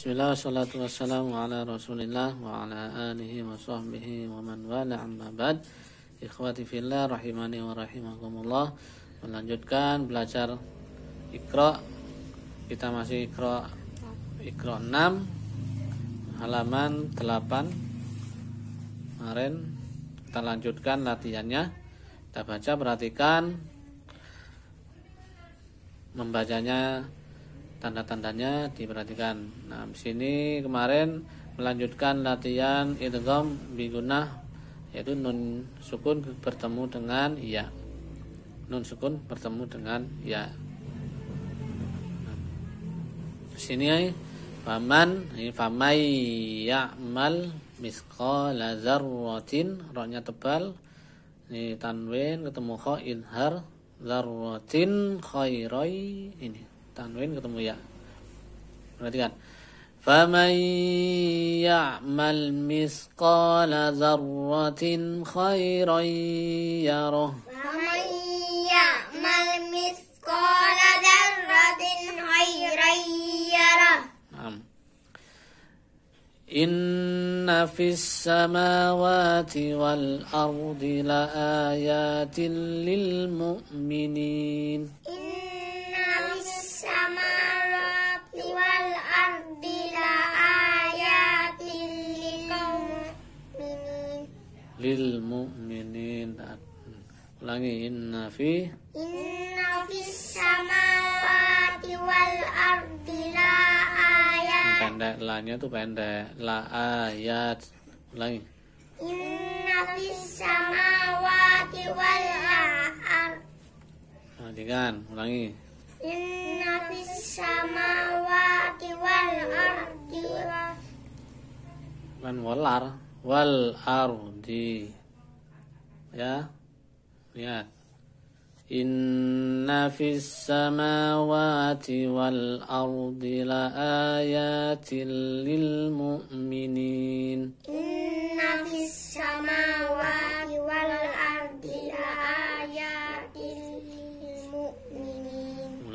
Bismillah, salatu wassalamu ala rasulillah wa ala alihi wa sahbihi wa man wala amma ba'd Ikhwati fillah rahimani wa rahimakumullah Melanjutkan belajar ikra Kita masih ikra Ikra 6 Halaman 8 Kemarin kita lanjutkan latihannya Kita baca perhatikan Membacanya tanda-tandanya diperhatikan. Nah, di sini kemarin melanjutkan latihan idgham bigunah yaitu nun sukun bertemu dengan ya. Nun sukun bertemu dengan ya. Nah, di sini faman ini famai ya'mal misqala dzarratin ra-nya tebal. Ini tanwin ketemu kha idhar dzarratin khairai ini tanwin ketemu ya berarti kan فمن يعمل مثقال ذرة خيرا يره فمن يعمل مثقال ذرة خيرا يره نعم إن في السماوات والأرض لآيات للمؤمنين samawati wal ardi la ayatin lil mu'minin ulangi inna fi inna fi samawati wal ardi la ayat pendek lanya tuh pendek la ayat ulangi inna fi samawati wal ardi nah, kan ulangi Inna fis samawati wal ardi Bukan walar Wal ardi Ya Lihat Inna fis samawati wal ardi la ayatin lil mu'minin Inna fis samawati wal ardi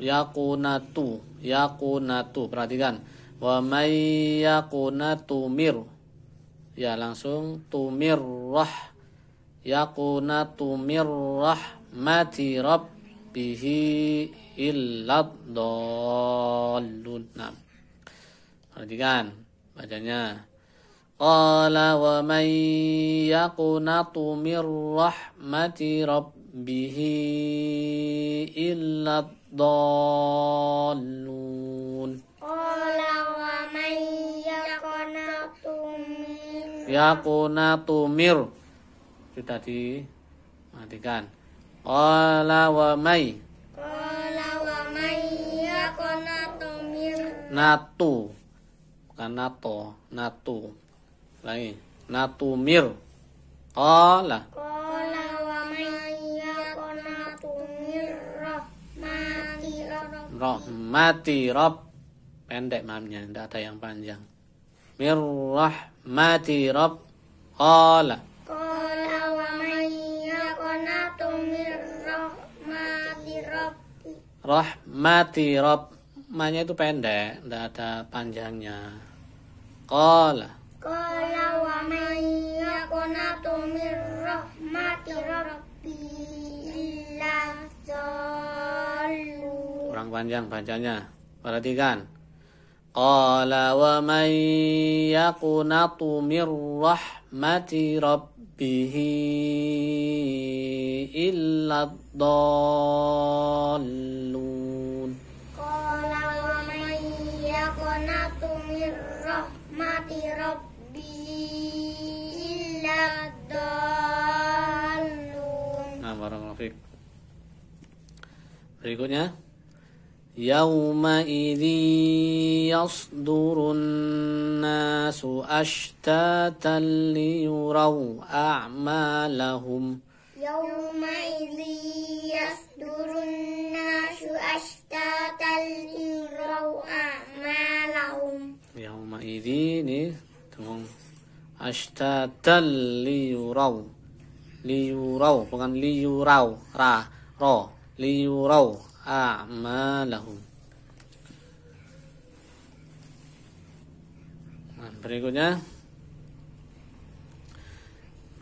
yakunatu yakunatu perhatikan wa may yakunatu mir ya langsung mati rab bihi rabbihi illadzallun nah perhatikan bacanya qala wa may yaqunatu rahmati rabbihi illa ضالون قال ومن يقنط من يقنط مر sudah dimatikan qala wa mai. qala wa may yaqnatu min natu bukan nato natu lagi natu mir qala rahmati rob pendek mamnya tidak ada yang panjang mir rahmati rob kala qala wa may yaqnatu mati rahmati rob rahmati rob mamnya itu pendek tidak ada panjangnya kala kala wa may yaqnatu mati rahmati rob panjang bacanya. Perhatikan. Qala wa man yaqunatu mir rahmati rabbih illa dallun. Qala wa man yaqunatu mir rahmati rabbih illa dallun. Nah, barang Berikutnya. يومئذ يصدر الناس أشتاتا ليروا أعمالهم يومئذ يصدر الناس أشتاتا ليروا أعمالهم يومئذ أشتاتا ليروا ليروا bukan ليروا ra ro a'malahum. Nah, berikutnya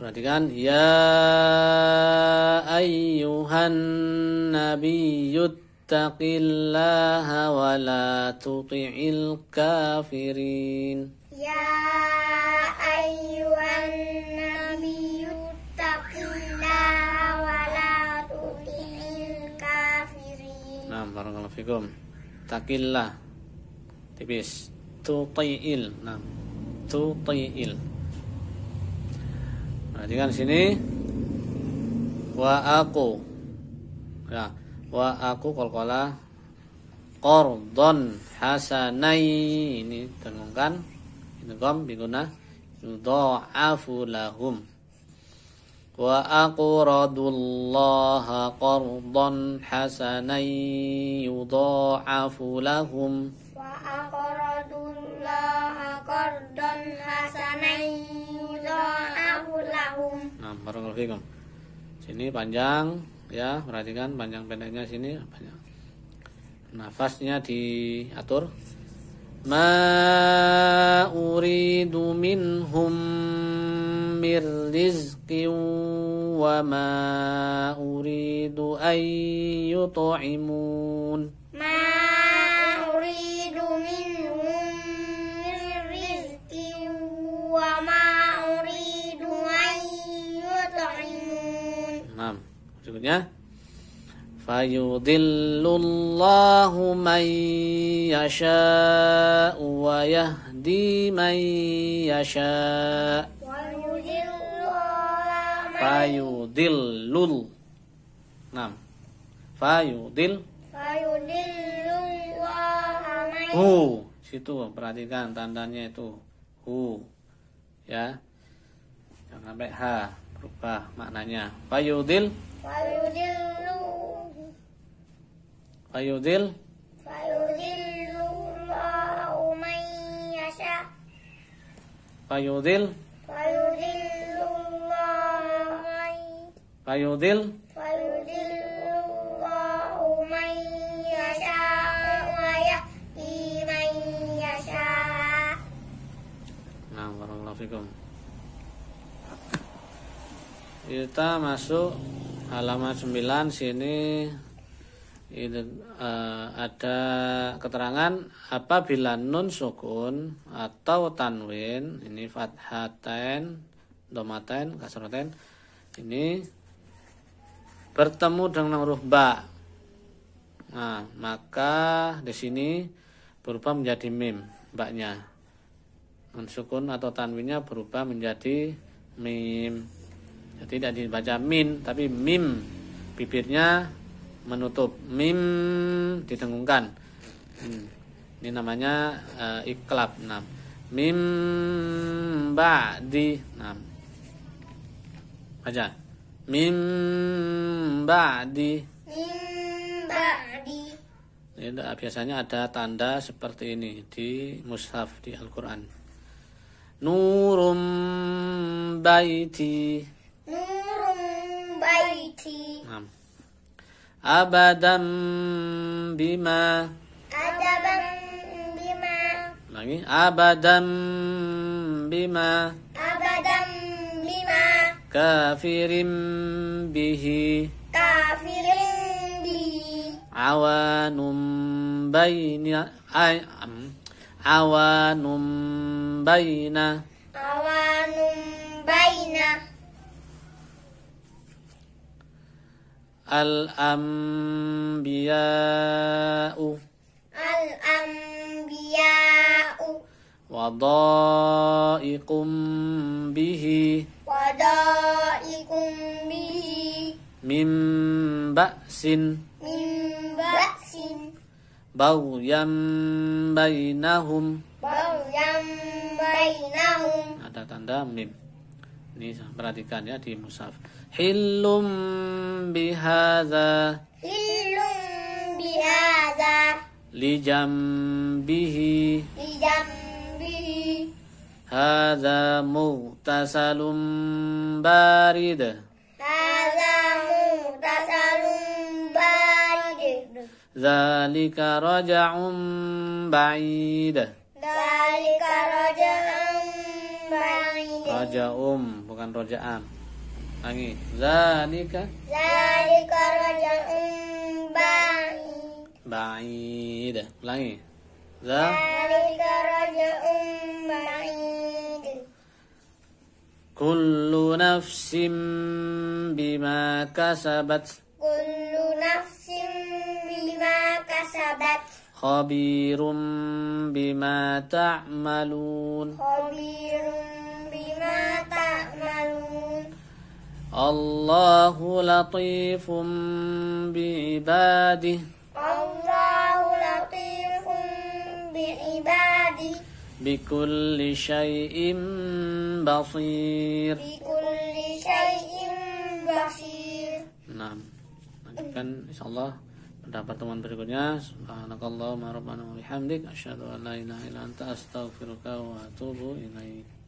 Perhatikan ya ayyuhan nabiyyut taqillaha wa la tuti'il kafirin. Ya fikum. Takillah tipis. Tuti'il. Nah, tuti'il. Perhatikan nah, sini wa aku. Ya, wa aku qalqalah qardon hasanai ini ini kom biguna yudha'afu lahum وأقرضوا الله قرضا حسنا يضاعف لهم وأقرضوا الله قرضا حسنا يضاعف لهم Nah, barakallahu fikum. Sini panjang ya, perhatikan panjang pendeknya sini panjang. Nafasnya diatur. Ma uridu minhum من رزق وما أريد أن يطعمون ما أريد منهم من رزق وما أريد أن يطعمون نعم شكرا فيضل الله من يشاء ويهدي من يشاء fayudillul enam fayudil fayudillul hu situ perhatikan tandanya itu hu ya jangan sampai ha berubah maknanya fayudil fayudillu fayudil fayudillu Fayudil Fayudil fikum Kita masuk halaman 9 sini ini, uh, ada keterangan apabila nun sukun atau tanwin ini fathaten domaten kasroten ini bertemu dengan huruf ba. Nah, maka di sini berubah menjadi mim baknya. Mensukun atau tanwinnya berubah menjadi mim. Jadi tidak dibaca min tapi mim. Bibirnya menutup mim didengungkan. Hmm. Ini namanya e, iklab. Nah, mim ba di. Nah. Baca min ba'di min ba'di ini ya, biasanya ada tanda seperti ini di mushaf di Al-Qur'an nurum baiti nurum baiti nah. bima Abadam bima lagi bima كافر به كافر به عوان بين عوان بين عوان بين الأنبياء الأنبياء وضائق به وضائق به من بأس من بأس بغيا بينهم بغيا بينهم ada tanda mim ini perhatikan ya di musaf hilum bihaza, hilum bihaza, lijam bihi, lijam هذا مغتسل بارد هذا مغتسل بارد ذلك رجع بعيد ذلك رجع بعيد رجعum bukan rojaan Angi. zalika zalika roja'um ba'id ba'id ulangi ذلك رجع بعيد كل نفس بما كسبت كل نفس بما كسبت خبير بما تعملون خبير بما تعملون الله لطيف بعباده الله بكل شيء بصير بكل شيء بصير نعم lanjutkan insyaallah pada pertemuan berikutnya subhanakallahumma rabbana wa bihamdik asyhadu an la ilaha illa anta astaghfiruka wa atubu ilaik